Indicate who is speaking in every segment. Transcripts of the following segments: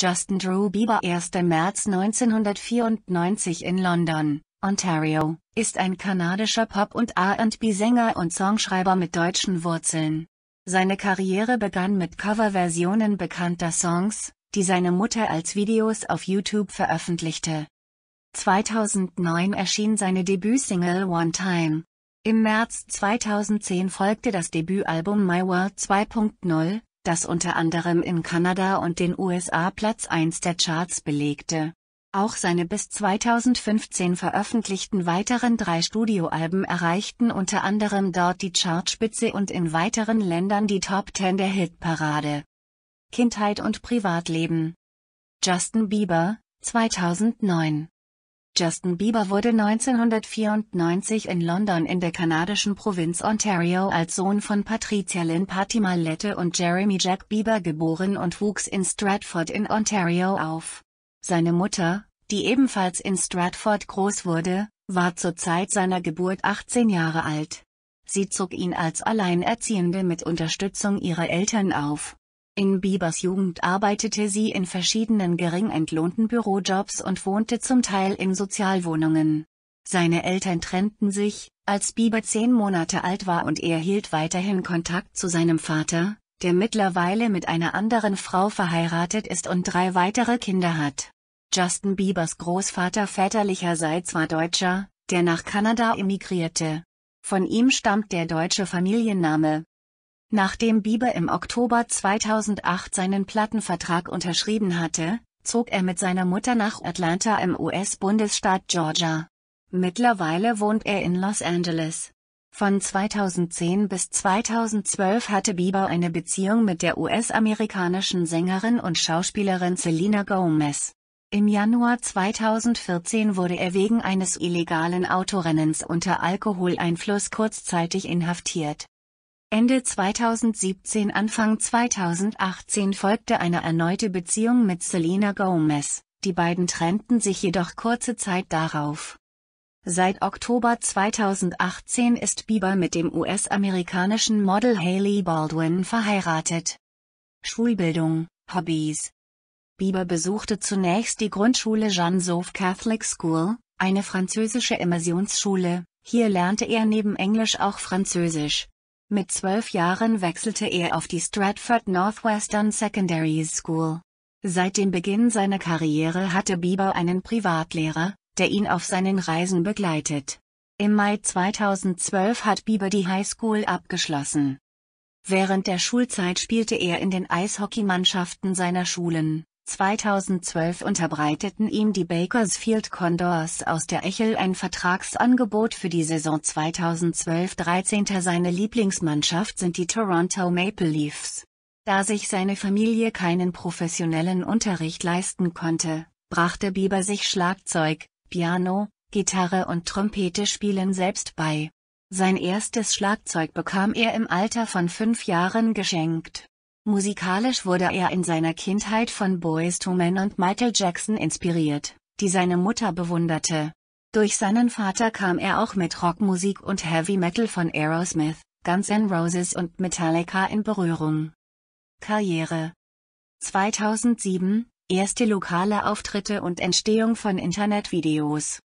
Speaker 1: Justin Drew Bieber 1. März 1994 in London, Ontario, ist ein kanadischer Pop- und R&B-Sänger und Songschreiber mit deutschen Wurzeln. Seine Karriere begann mit Coverversionen bekannter Songs, die seine Mutter als Videos auf YouTube veröffentlichte. 2009 erschien seine Debütsingle One Time. Im März 2010 folgte das Debütalbum My World 2.0, das unter anderem in Kanada und den USA Platz 1 der Charts belegte. Auch seine bis 2015 veröffentlichten weiteren drei Studioalben erreichten unter anderem dort die Chartspitze und in weiteren Ländern die Top 10 der Hitparade. Kindheit und Privatleben Justin Bieber, 2009 Justin Bieber wurde 1994 in London in der kanadischen Provinz Ontario als Sohn von Patricia Lynn Patimalette und Jeremy Jack Bieber geboren und wuchs in Stratford in Ontario auf. Seine Mutter, die ebenfalls in Stratford groß wurde, war zur Zeit seiner Geburt 18 Jahre alt. Sie zog ihn als Alleinerziehende mit Unterstützung ihrer Eltern auf. In Biebers Jugend arbeitete sie in verschiedenen gering entlohnten Bürojobs und wohnte zum Teil in Sozialwohnungen. Seine Eltern trennten sich, als Bieber zehn Monate alt war und er hielt weiterhin Kontakt zu seinem Vater, der mittlerweile mit einer anderen Frau verheiratet ist und drei weitere Kinder hat. Justin Biebers Großvater väterlicherseits war Deutscher, der nach Kanada emigrierte. Von ihm stammt der deutsche Familienname, Nachdem Bieber im Oktober 2008 seinen Plattenvertrag unterschrieben hatte, zog er mit seiner Mutter nach Atlanta im US-Bundesstaat Georgia. Mittlerweile wohnt er in Los Angeles. Von 2010 bis 2012 hatte Bieber eine Beziehung mit der US-amerikanischen Sängerin und Schauspielerin Selena Gomez. Im Januar 2014 wurde er wegen eines illegalen Autorennens unter Alkoholeinfluss kurzzeitig inhaftiert. Ende 2017 Anfang 2018 folgte eine erneute Beziehung mit Selena Gomez, die beiden trennten sich jedoch kurze Zeit darauf. Seit Oktober 2018 ist Bieber mit dem US-amerikanischen Model Hailey Baldwin verheiratet. Schulbildung, Hobbys Bieber besuchte zunächst die Grundschule Jean Sauve Catholic School, eine französische Immersionsschule, hier lernte er neben Englisch auch Französisch. Mit zwölf Jahren wechselte er auf die Stratford Northwestern Secondary School. Seit dem Beginn seiner Karriere hatte Bieber einen Privatlehrer, der ihn auf seinen Reisen begleitet. Im Mai 2012 hat Bieber die High School abgeschlossen. Während der Schulzeit spielte er in den Eishockeymannschaften seiner Schulen. 2012 unterbreiteten ihm die Bakersfield Condors aus der Echel ein Vertragsangebot für die Saison 2012-13. Seine Lieblingsmannschaft sind die Toronto Maple Leafs. Da sich seine Familie keinen professionellen Unterricht leisten konnte, brachte Bieber sich Schlagzeug, Piano, Gitarre und Trompete spielen selbst bei. Sein erstes Schlagzeug bekam er im Alter von fünf Jahren geschenkt. Musikalisch wurde er in seiner Kindheit von Boyz II Men und Michael Jackson inspiriert, die seine Mutter bewunderte. Durch seinen Vater kam er auch mit Rockmusik und Heavy Metal von Aerosmith, Guns N' Roses und Metallica in Berührung. Karriere 2007 Erste lokale Auftritte und Entstehung von Internetvideos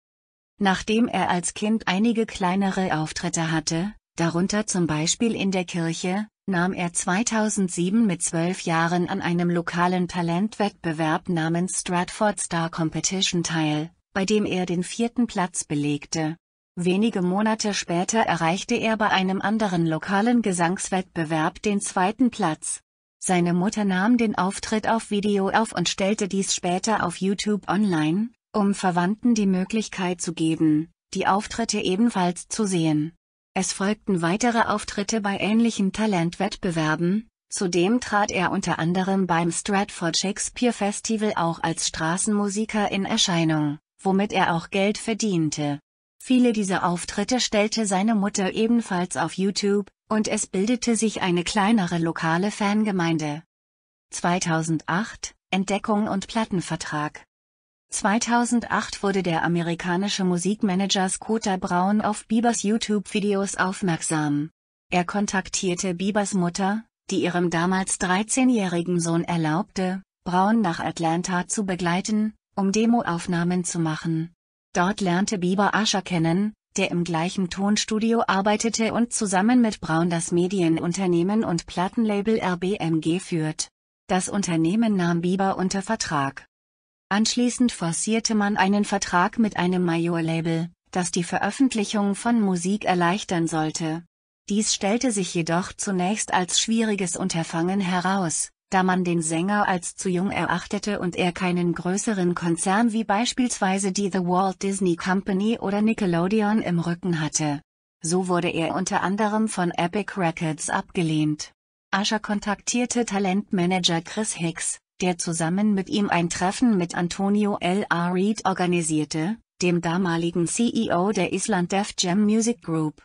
Speaker 1: Nachdem er als Kind einige kleinere Auftritte hatte, darunter zum Beispiel in der Kirche, nahm er 2007 mit zwölf Jahren an einem lokalen Talentwettbewerb namens Stratford Star Competition teil, bei dem er den vierten Platz belegte. Wenige Monate später erreichte er bei einem anderen lokalen Gesangswettbewerb den zweiten Platz. Seine Mutter nahm den Auftritt auf Video auf und stellte dies später auf YouTube online, um Verwandten die Möglichkeit zu geben, die Auftritte ebenfalls zu sehen. Es folgten weitere Auftritte bei ähnlichen Talentwettbewerben, zudem trat er unter anderem beim Stratford Shakespeare Festival auch als Straßenmusiker in Erscheinung, womit er auch Geld verdiente. Viele dieser Auftritte stellte seine Mutter ebenfalls auf YouTube, und es bildete sich eine kleinere lokale Fangemeinde. 2008 Entdeckung und Plattenvertrag 2008 wurde der amerikanische Musikmanager Scooter Braun auf Biebers YouTube-Videos aufmerksam. Er kontaktierte Biebers Mutter, die ihrem damals 13-jährigen Sohn erlaubte, Braun nach Atlanta zu begleiten, um Demoaufnahmen zu machen. Dort lernte Bieber Ascher kennen, der im gleichen Tonstudio arbeitete und zusammen mit Braun das Medienunternehmen und Plattenlabel RBMG führt. Das Unternehmen nahm Bieber unter Vertrag. Anschließend forcierte man einen Vertrag mit einem Major-Label, das die Veröffentlichung von Musik erleichtern sollte. Dies stellte sich jedoch zunächst als schwieriges Unterfangen heraus, da man den Sänger als zu jung erachtete und er keinen größeren Konzern wie beispielsweise die The Walt Disney Company oder Nickelodeon im Rücken hatte. So wurde er unter anderem von Epic Records abgelehnt. Asher kontaktierte Talentmanager Chris Hicks, der zusammen mit ihm ein Treffen mit Antonio L. A. Reed organisierte, dem damaligen CEO der Island Def Jam Music Group.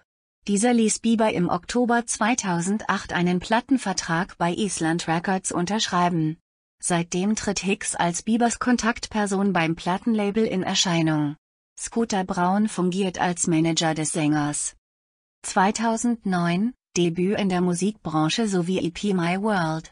Speaker 1: Dieser ließ Bieber im Oktober 2008 einen Plattenvertrag bei Island Records unterschreiben. Seitdem tritt Hicks als Biebers Kontaktperson beim Plattenlabel in Erscheinung. Scooter Braun fungiert als Manager des Sängers. 2009, Debüt in der Musikbranche sowie EP My World.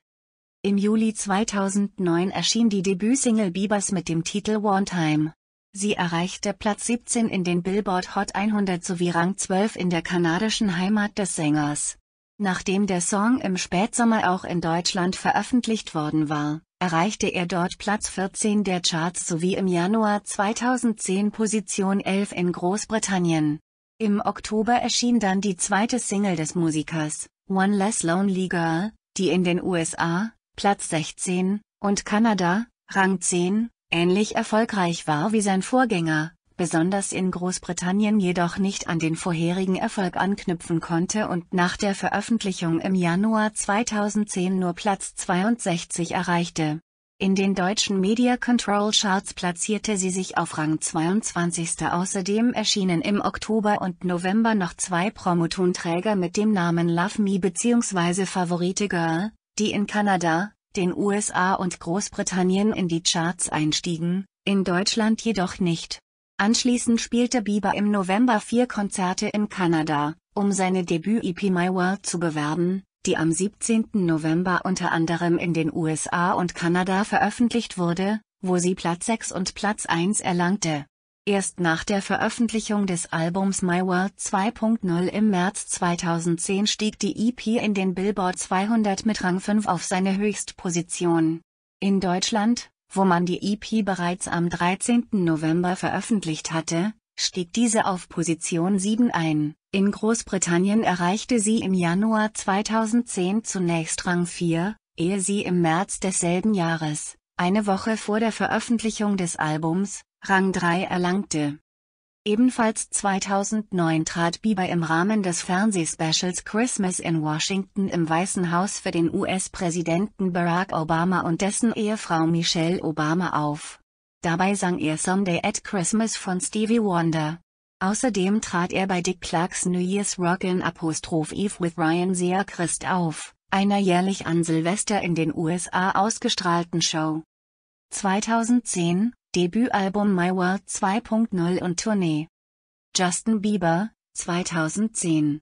Speaker 1: Im Juli 2009 erschien die Debütsingle Biebers mit dem Titel One Time. Sie erreichte Platz 17 in den Billboard Hot 100 sowie Rang 12 in der kanadischen Heimat des Sängers. Nachdem der Song im Spätsommer auch in Deutschland veröffentlicht worden war, erreichte er dort Platz 14 der Charts sowie im Januar 2010 Position 11 in Großbritannien. Im Oktober erschien dann die zweite Single des Musikers, One Less Lonely Girl, die in den USA, Platz 16, und Kanada, Rang 10, ähnlich erfolgreich war wie sein Vorgänger, besonders in Großbritannien jedoch nicht an den vorherigen Erfolg anknüpfen konnte und nach der Veröffentlichung im Januar 2010 nur Platz 62 erreichte. In den deutschen Media Control Charts platzierte sie sich auf Rang 22. Außerdem erschienen im Oktober und November noch zwei Promotonträger mit dem Namen Love Me bzw. Favorite Girl, die in Kanada, den USA und Großbritannien in die Charts einstiegen, in Deutschland jedoch nicht. Anschließend spielte Bieber im November vier Konzerte in Kanada, um seine Debüt-EP My World zu bewerben, die am 17. November unter anderem in den USA und Kanada veröffentlicht wurde, wo sie Platz 6 und Platz 1 erlangte. Erst nach der Veröffentlichung des Albums My World 2.0 im März 2010 stieg die EP in den Billboard 200 mit Rang 5 auf seine Höchstposition. In Deutschland, wo man die EP bereits am 13. November veröffentlicht hatte, stieg diese auf Position 7 ein. In Großbritannien erreichte sie im Januar 2010 zunächst Rang 4, ehe sie im März desselben Jahres, eine Woche vor der Veröffentlichung des Albums, Rang 3 erlangte. Ebenfalls 2009 trat Bieber im Rahmen des Fernsehspecials Christmas in Washington im Weißen Haus für den US-Präsidenten Barack Obama und dessen Ehefrau Michelle Obama auf. Dabei sang er Someday at Christmas von Stevie Wonder. Außerdem trat er bei Dick Clarks New Year's Rockin' Apostroph Eve with Ryan Sear Christ auf, einer jährlich an Silvester in den USA ausgestrahlten Show. 2010 Debütalbum My World 2.0 und Tournee. Justin Bieber, 2010.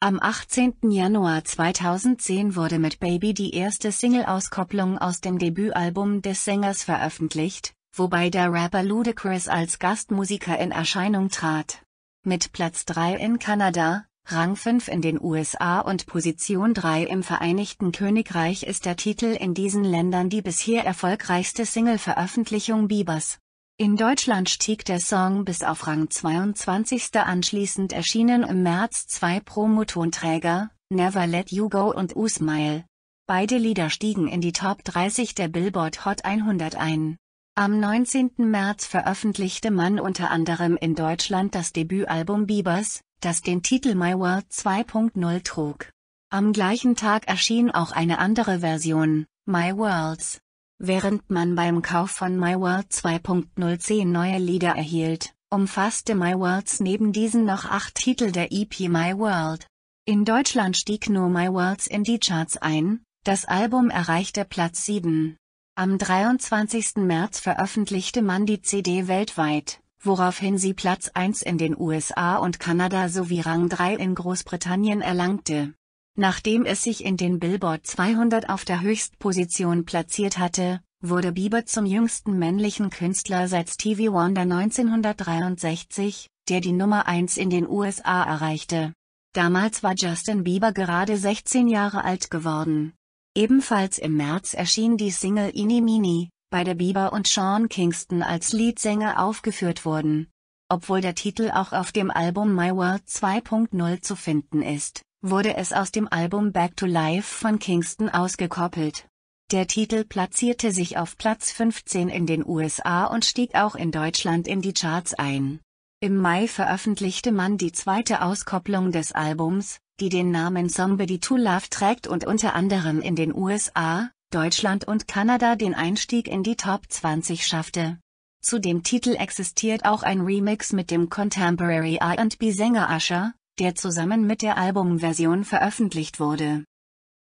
Speaker 1: Am 18. Januar 2010 wurde mit Baby die erste Single-Auskopplung aus dem Debütalbum des Sängers veröffentlicht, wobei der Rapper Ludacris als Gastmusiker in Erscheinung trat. Mit Platz 3 in Kanada, Rang 5 in den USA und Position 3 im Vereinigten Königreich ist der Titel in diesen Ländern die bisher erfolgreichste Single-Veröffentlichung Biebers. In Deutschland stieg der Song bis auf Rang 22. Anschließend erschienen im März zwei Promotonträger, Never Let You Go und U Smile. Beide Lieder stiegen in die Top 30 der Billboard Hot 100 ein. Am 19. März veröffentlichte man unter anderem in Deutschland das Debütalbum Biebers, das den Titel My World 2.0 trug. Am gleichen Tag erschien auch eine andere Version, My Worlds. Während man beim Kauf von My World 2.0 10 neue Lieder erhielt, umfasste My Worlds neben diesen noch acht Titel der EP My World. In Deutschland stieg nur My Worlds in die Charts ein, das Album erreichte Platz 7. Am 23. März veröffentlichte man die CD weltweit woraufhin sie Platz 1 in den USA und Kanada sowie Rang 3 in Großbritannien erlangte. Nachdem es sich in den Billboard 200 auf der Höchstposition platziert hatte, wurde Bieber zum jüngsten männlichen Künstler seit Stevie Wonder 1963, der die Nummer 1 in den USA erreichte. Damals war Justin Bieber gerade 16 Jahre alt geworden. Ebenfalls im März erschien die Single Inimini, beide Bieber und Sean Kingston als Leadsänger aufgeführt wurden. Obwohl der Titel auch auf dem Album My World 2.0 zu finden ist, wurde es aus dem Album Back to Life von Kingston ausgekoppelt. Der Titel platzierte sich auf Platz 15 in den USA und stieg auch in Deutschland in die Charts ein. Im Mai veröffentlichte man die zweite Auskopplung des Albums, die den Namen Somebody to Love trägt und unter anderem in den USA, Deutschland und Kanada den Einstieg in die Top 20 schaffte. Zu dem Titel existiert auch ein Remix mit dem Contemporary R&B-Sänger Asher, der zusammen mit der Albumversion veröffentlicht wurde.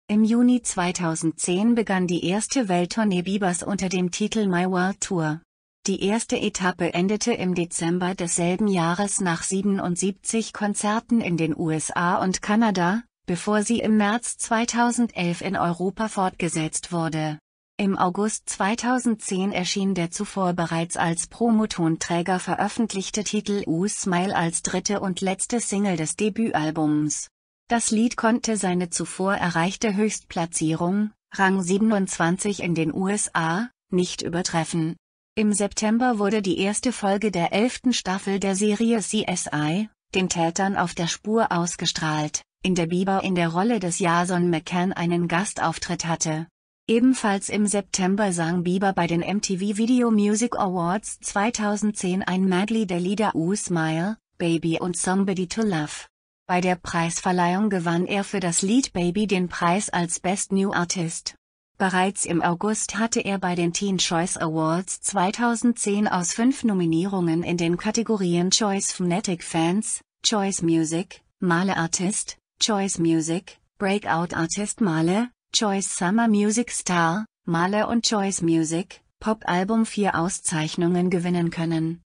Speaker 1: Im Juni 2010 begann die erste Welttournee Biebers unter dem Titel My World Tour. Die erste Etappe endete im Dezember desselben Jahres nach 77 Konzerten in den USA und Kanada, bevor sie im März 2011 in Europa fortgesetzt wurde. Im August 2010 erschien der zuvor bereits als Promotonträger veröffentlichte Titel U Smile als dritte und letzte Single des Debütalbums. Das Lied konnte seine zuvor erreichte Höchstplatzierung, Rang 27 in den USA, nicht übertreffen. Im September wurde die erste Folge der elften Staffel der Serie CSI, den Tätern auf der Spur ausgestrahlt in der Bieber in der Rolle des Jason McCann einen Gastauftritt hatte. Ebenfalls im September sang Bieber bei den MTV Video Music Awards 2010 ein Medley der Lieder U Smile, Baby und Somebody to Love. Bei der Preisverleihung gewann er für das Lied Baby den Preis als Best New Artist. Bereits im August hatte er bei den Teen Choice Awards 2010 aus fünf Nominierungen in den Kategorien Choice Fanatic Fans, Choice Music, Male Artist, Choice Music, Breakout Artist Male, Choice Summer Music Star, Male und Choice Music, Pop-Album vier Auszeichnungen gewinnen können.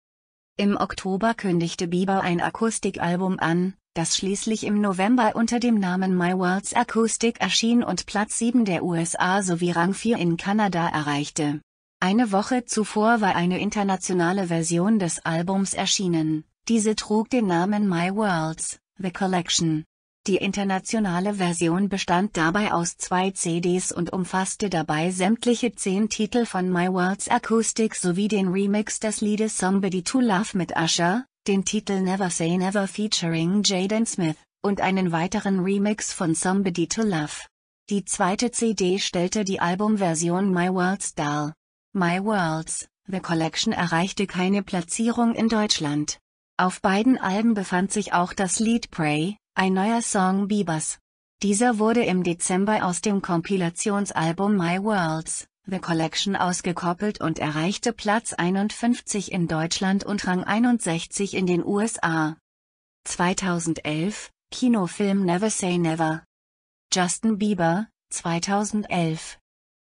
Speaker 1: Im Oktober kündigte Bieber ein Akustikalbum an, das schließlich im November unter dem Namen My World's Acoustic erschien und Platz 7 der USA sowie Rang 4 in Kanada erreichte. Eine Woche zuvor war eine internationale Version des Albums erschienen, diese trug den Namen My World's, The Collection. Die internationale Version bestand dabei aus zwei CDs und umfasste dabei sämtliche zehn Titel von My World's Acoustic sowie den Remix des Liedes Somebody to Love mit Usher, den Titel Never Say Never featuring Jaden Smith, und einen weiteren Remix von Somebody to Love. Die zweite CD stellte die Albumversion My World's dar. My World's, The Collection erreichte keine Platzierung in Deutschland. Auf beiden Alben befand sich auch das Lied Pray, ein neuer Song Biebers. Dieser wurde im Dezember aus dem Kompilationsalbum My Worlds, The Collection ausgekoppelt und erreichte Platz 51 in Deutschland und Rang 61 in den USA. 2011, Kinofilm Never Say Never. Justin Bieber, 2011.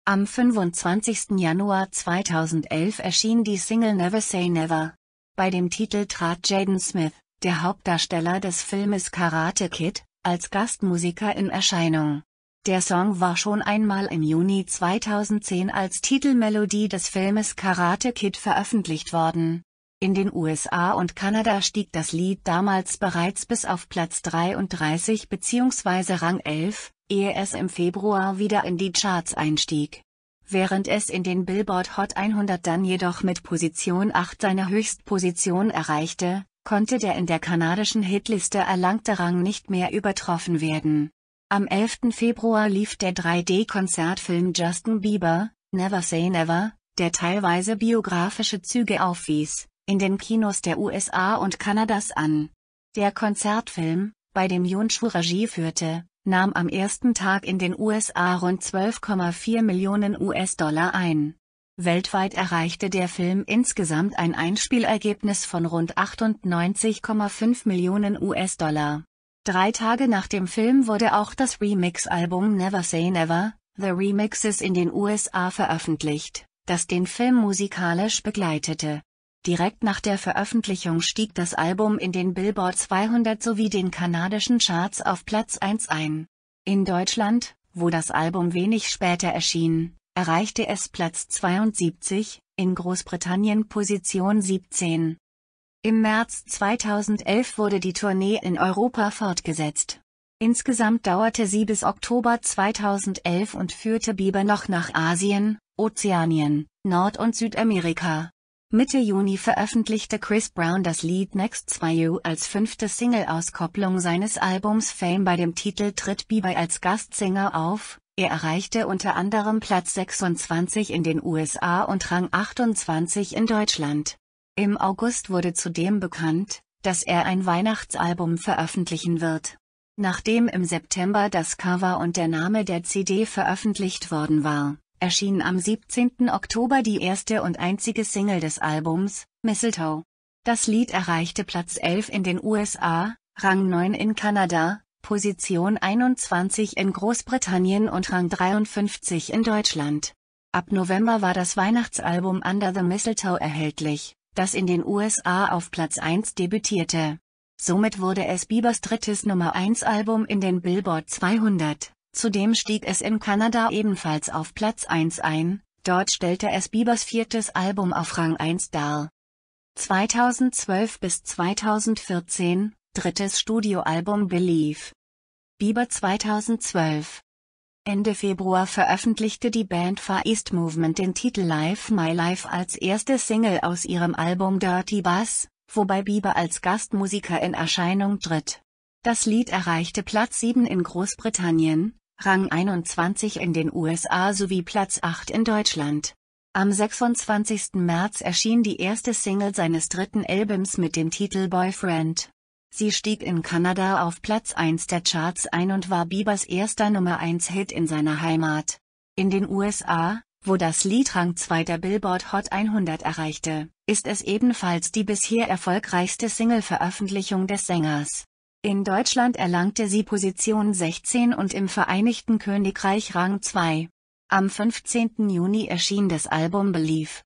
Speaker 1: Am 25. Januar 2011 erschien die Single Never Say Never. Bei dem Titel trat Jaden Smith, der Hauptdarsteller des Filmes Karate Kid, als Gastmusiker in Erscheinung. Der Song war schon einmal im Juni 2010 als Titelmelodie des Filmes Karate Kid veröffentlicht worden. In den USA und Kanada stieg das Lied damals bereits bis auf Platz 33 bzw. Rang 11, ehe es im Februar wieder in die Charts einstieg. Während es in den Billboard Hot 100 dann jedoch mit Position 8 seine Höchstposition erreichte, konnte der in der kanadischen Hitliste erlangte Rang nicht mehr übertroffen werden. Am 11. Februar lief der 3D-Konzertfilm Justin Bieber, Never Say Never, der teilweise biografische Züge aufwies, in den Kinos der USA und Kanadas an. Der Konzertfilm, bei dem Yunshu Regie führte, nahm am ersten Tag in den USA rund 12,4 Millionen US-Dollar ein. Weltweit erreichte der Film insgesamt ein Einspielergebnis von rund 98,5 Millionen US-Dollar. Drei Tage nach dem Film wurde auch das Remix-Album Never Say Never, The Remixes in den USA veröffentlicht, das den Film musikalisch begleitete. Direkt nach der Veröffentlichung stieg das Album in den Billboard 200 sowie den kanadischen Charts auf Platz 1 ein. In Deutschland, wo das Album wenig später erschien, erreichte es Platz 72, in Großbritannien Position 17. Im März 2011 wurde die Tournee in Europa fortgesetzt. Insgesamt dauerte sie bis Oktober 2011 und führte Bieber noch nach Asien, Ozeanien, Nord- und Südamerika. Mitte Juni veröffentlichte Chris Brown das Lied Next 2 You als fünfte Single-Auskopplung seines Albums Fame. Bei dem Titel tritt Bieber als Gastsänger auf, er erreichte unter anderem Platz 26 in den USA und Rang 28 in Deutschland. Im August wurde zudem bekannt, dass er ein Weihnachtsalbum veröffentlichen wird. Nachdem im September das Cover und der Name der CD veröffentlicht worden war, erschien am 17. Oktober die erste und einzige Single des Albums, Mistletoe. Das Lied erreichte Platz 11 in den USA, Rang 9 in Kanada, Position 21 in Großbritannien und Rang 53 in Deutschland. Ab November war das Weihnachtsalbum Under the Mistletoe erhältlich, das in den USA auf Platz 1 debütierte. Somit wurde es Biebers drittes Nummer 1 Album in den Billboard 200. Zudem stieg es in Kanada ebenfalls auf Platz 1 ein, dort stellte es Biebers viertes Album auf Rang 1 dar. 2012 bis 2014, Drittes Studioalbum Believe. Bieber 2012. Ende Februar veröffentlichte die Band Far East Movement den Titel Live My Life als erste Single aus ihrem Album Dirty Bass, wobei Bieber als Gastmusiker in Erscheinung tritt. Das Lied erreichte Platz 7 in Großbritannien, Rang 21 in den USA sowie Platz 8 in Deutschland. Am 26. März erschien die erste Single seines dritten Albums mit dem Titel Boyfriend. Sie stieg in Kanada auf Platz 1 der Charts ein und war Biebers erster Nummer 1 Hit in seiner Heimat. In den USA, wo das Lied Rang 2 der Billboard Hot 100 erreichte, ist es ebenfalls die bisher erfolgreichste Single-Veröffentlichung des Sängers. In Deutschland erlangte sie Position 16 und im Vereinigten Königreich Rang 2. Am 15. Juni erschien das Album Believe.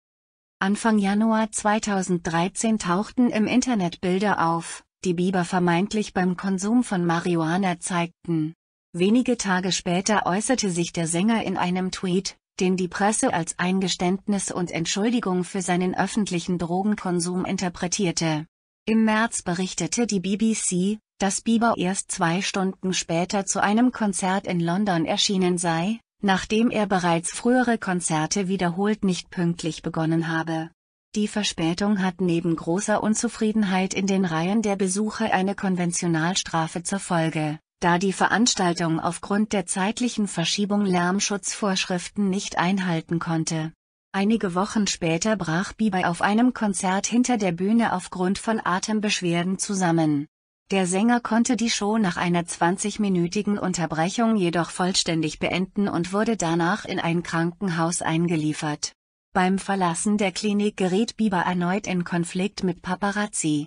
Speaker 1: Anfang Januar 2013 tauchten im Internet Bilder auf, die Bieber vermeintlich beim Konsum von Marihuana zeigten. Wenige Tage später äußerte sich der Sänger in einem Tweet, den die Presse als Eingeständnis und Entschuldigung für seinen öffentlichen Drogenkonsum interpretierte. Im März berichtete die BBC, dass Bieber erst zwei Stunden später zu einem Konzert in London erschienen sei, nachdem er bereits frühere Konzerte wiederholt nicht pünktlich begonnen habe. Die Verspätung hat neben großer Unzufriedenheit in den Reihen der Besucher eine Konventionalstrafe zur Folge, da die Veranstaltung aufgrund der zeitlichen Verschiebung Lärmschutzvorschriften nicht einhalten konnte. Einige Wochen später brach Bieber auf einem Konzert hinter der Bühne aufgrund von Atembeschwerden zusammen. Der Sänger konnte die Show nach einer 20-minütigen Unterbrechung jedoch vollständig beenden und wurde danach in ein Krankenhaus eingeliefert. Beim Verlassen der Klinik geriet Bieber erneut in Konflikt mit Paparazzi.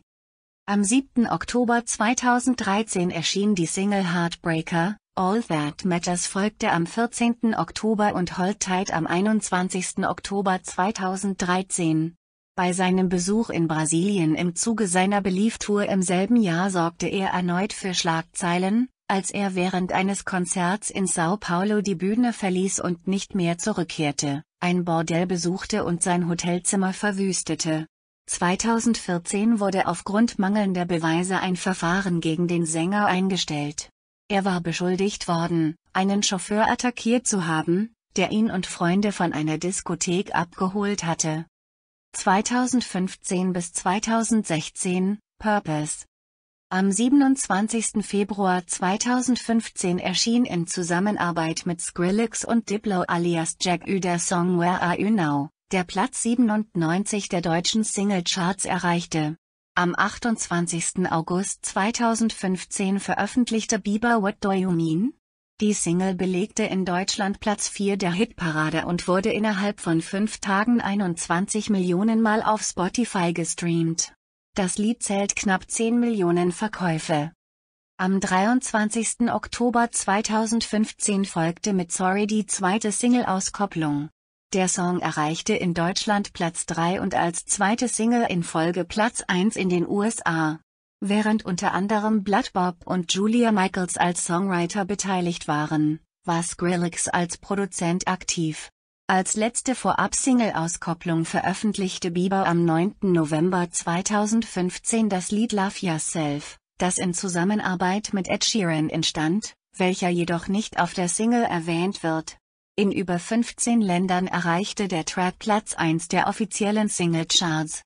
Speaker 1: Am 7. Oktober 2013 erschien die Single Heartbreaker, All That Matters folgte am 14. Oktober und Hold Tight am 21. Oktober 2013. Bei seinem Besuch in Brasilien im Zuge seiner Belief-Tour im selben Jahr sorgte er erneut für Schlagzeilen, als er während eines Konzerts in Sao Paulo die Bühne verließ und nicht mehr zurückkehrte ein Bordell besuchte und sein Hotelzimmer verwüstete. 2014 wurde aufgrund mangelnder Beweise ein Verfahren gegen den Sänger eingestellt. Er war beschuldigt worden, einen Chauffeur attackiert zu haben, der ihn und Freunde von einer Diskothek abgeholt hatte. 2015 bis 2016, Purpose am 27. Februar 2015 erschien in Zusammenarbeit mit Skrillex und Diplo alias Jack Ü der Song Where Are You Now, der Platz 97 der deutschen Singlecharts erreichte. Am 28. August 2015 veröffentlichte Bieber What Do You Mean? Die Single belegte in Deutschland Platz 4 der Hitparade und wurde innerhalb von fünf Tagen 21 Millionen Mal auf Spotify gestreamt. Das Lied zählt knapp 10 Millionen Verkäufe. Am 23. Oktober 2015 folgte mit Sorry die zweite Single-Auskopplung. Der Song erreichte in Deutschland Platz 3 und als zweite Single in Folge Platz 1 in den USA. Während unter anderem Blood Bob und Julia Michaels als Songwriter beteiligt waren, war Skrillex als Produzent aktiv. Als letzte Vorab-Single-Auskopplung veröffentlichte Bieber am 9. November 2015 das Lied Love Yourself, das in Zusammenarbeit mit Ed Sheeran entstand, welcher jedoch nicht auf der Single erwähnt wird. In über 15 Ländern erreichte der Track Platz 1 der offiziellen Singlecharts.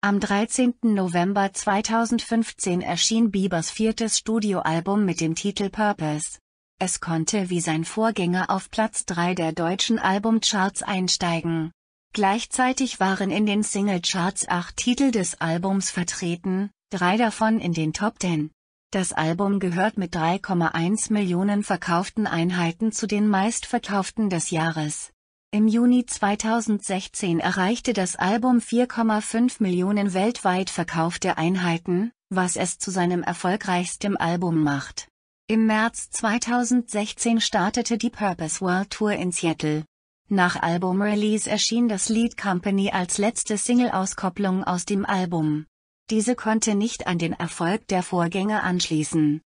Speaker 1: Am 13. November 2015 erschien Biebers viertes Studioalbum mit dem Titel Purpose. Es konnte wie sein Vorgänger auf Platz 3 der deutschen Albumcharts einsteigen. Gleichzeitig waren in den Singlecharts acht Titel des Albums vertreten, drei davon in den Top 10. Das Album gehört mit 3,1 Millionen verkauften Einheiten zu den meistverkauften des Jahres. Im Juni 2016 erreichte das Album 4,5 Millionen weltweit verkaufte Einheiten, was es zu seinem erfolgreichsten Album macht. Im März 2016 startete die Purpose World Tour in Seattle. Nach Albumrelease erschien das Lead Company als letzte Single-Auskopplung aus dem Album. Diese konnte nicht an den Erfolg der Vorgänger anschließen.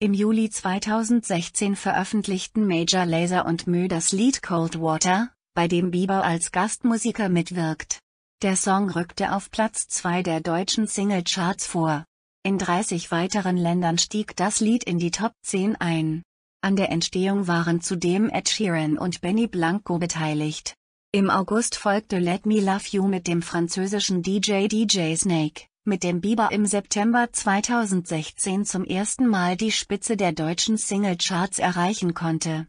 Speaker 1: Im Juli 2016 veröffentlichten Major Laser und Mö das Lied Cold Water, bei dem Bieber als Gastmusiker mitwirkt. Der Song rückte auf Platz 2 der deutschen Singlecharts vor. In 30 weiteren Ländern stieg das Lied in die Top 10 ein. An der Entstehung waren zudem Ed Sheeran und Benny Blanco beteiligt. Im August folgte Let Me Love You mit dem französischen DJ DJ Snake, mit dem Bieber im September 2016 zum ersten Mal die Spitze der deutschen Singlecharts erreichen konnte.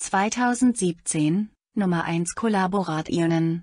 Speaker 1: 2017, Nummer 1 Kollaborationen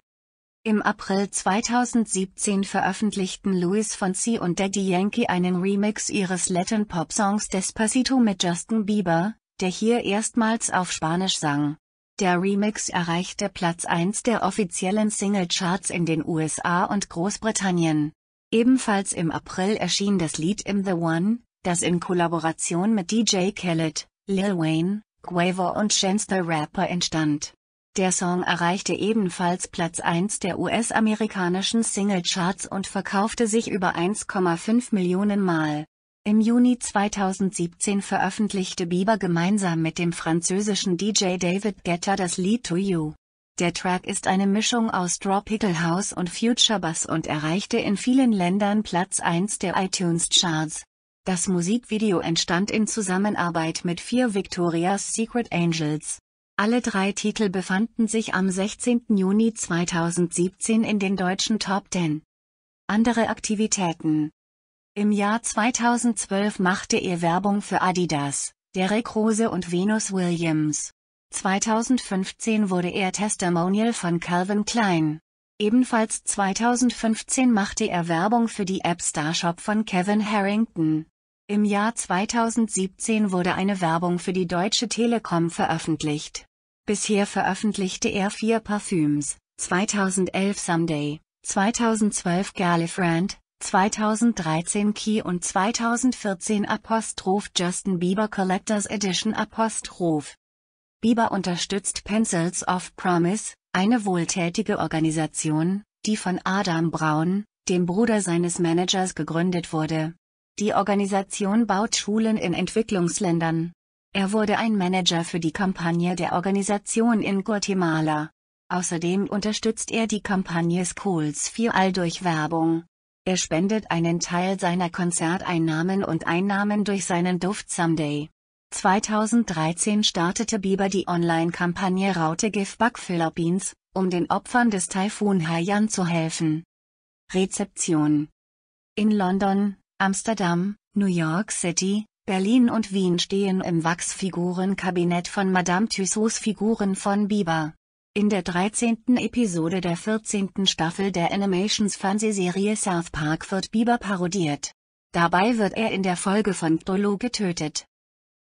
Speaker 1: im April 2017 veröffentlichten Luis Fonsi und Daddy Yankee einen Remix ihres Latin Pop-Songs Despacito mit Justin Bieber, der hier erstmals auf Spanisch sang. Der Remix erreichte Platz 1 der offiziellen Singlecharts in den USA und Großbritannien. Ebenfalls im April erschien das Lied Im The One, das in Kollaboration mit DJ Khaled, Lil Wayne, Quavo und Chance the Rapper entstand. Der Song erreichte ebenfalls Platz 1 der US-amerikanischen Singlecharts und verkaufte sich über 1,5 Millionen Mal. Im Juni 2017 veröffentlichte Bieber gemeinsam mit dem französischen DJ David Guetta das Lied To You. Der Track ist eine Mischung aus Tropical House und Future Bass und erreichte in vielen Ländern Platz 1 der iTunes Charts. Das Musikvideo entstand in Zusammenarbeit mit vier Victoria's Secret Angels. Alle drei Titel befanden sich am 16. Juni 2017 in den deutschen Top 10. Andere Aktivitäten Im Jahr 2012 machte er Werbung für Adidas, Derek Rose und Venus Williams. 2015 wurde er Testimonial von Calvin Klein. Ebenfalls 2015 machte er Werbung für die App Starshop von Kevin Harrington. Im Jahr 2017 wurde eine Werbung für die Deutsche Telekom veröffentlicht. Bisher veröffentlichte er vier Parfüms, 2011 Someday, 2012 Girlfriend, 2013 Key und 2014 Apostroph Justin Bieber Collectors Edition Apostroph. Bieber unterstützt Pencils of Promise, eine wohltätige Organisation, die von Adam Braun, dem Bruder seines Managers gegründet wurde. Die Organisation baut Schulen in Entwicklungsländern, er wurde ein Manager für die Kampagne der Organisation in Guatemala. Außerdem unterstützt er die Kampagne Schools 4all durch Werbung. Er spendet einen Teil seiner Konzerteinnahmen und Einnahmen durch seinen Duft Someday. 2013 startete Bieber die Online-Kampagne Raute Give Back Philippines, um den Opfern des Taifun Haiyan zu helfen. Rezeption In London, Amsterdam, New York City, Berlin und Wien stehen im Wachsfigurenkabinett von Madame Tussauds Figuren von Bieber. In der 13. Episode der 14. Staffel der Animations-Fernsehserie South Park wird Bieber parodiert. Dabei wird er in der Folge von Ptolo getötet.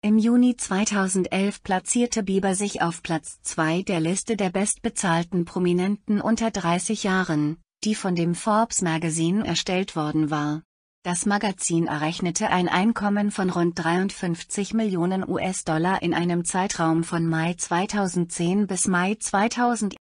Speaker 1: Im Juni 2011 platzierte Bieber sich auf Platz 2 der Liste der bestbezahlten Prominenten unter 30 Jahren, die von dem Forbes Magazine erstellt worden war. Das Magazin errechnete ein Einkommen von rund 53 Millionen US-Dollar in einem Zeitraum von Mai 2010 bis Mai 2011